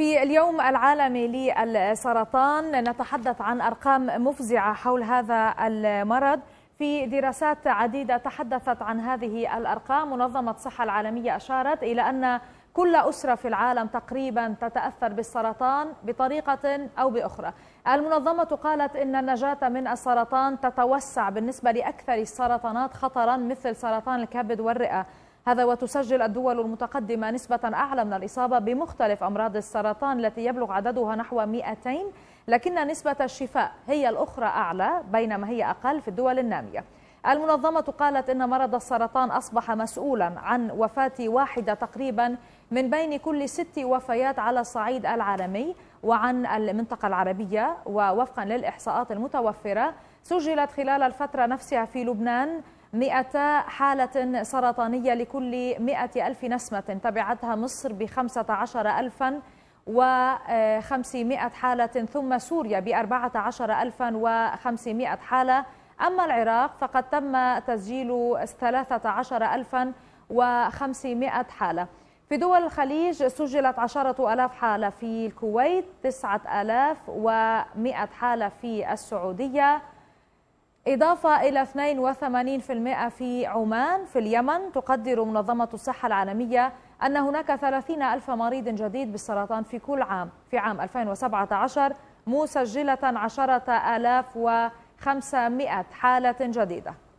في اليوم العالمي للسرطان نتحدث عن أرقام مفزعة حول هذا المرض في دراسات عديدة تحدثت عن هذه الأرقام منظمة الصحة العالمية أشارت إلى أن كل أسرة في العالم تقريبا تتأثر بالسرطان بطريقة أو بأخرى المنظمة قالت إن النجاة من السرطان تتوسع بالنسبة لأكثر السرطانات خطرا مثل سرطان الكبد والرئة هذا وتسجل الدول المتقدمة نسبة أعلى من الإصابة بمختلف أمراض السرطان التي يبلغ عددها نحو 200 لكن نسبة الشفاء هي الأخرى أعلى بينما هي أقل في الدول النامية المنظمة قالت إن مرض السرطان أصبح مسؤولا عن وفاة واحدة تقريبا من بين كل ست وفيات على الصعيد العالمي وعن المنطقة العربية ووفقا للإحصاءات المتوفرة سجلت خلال الفترة نفسها في لبنان 200 حالة سرطانية لكل 100 ألف نسمة تبعتها مصر ب 15000 و500 حالة ثم سوريا ب 14500 حالة أما العراق فقد تم تسجيل 13500 حالة في دول الخليج سجلت 10000 حالة في الكويت و 100 حالة في السعودية إضافة إلى 82% في عمان في اليمن تقدر منظمة الصحة العالمية أن هناك 30 ألف مريض جديد بالسرطان في كل عام في عام 2017 مسجلة 10500 حالة جديدة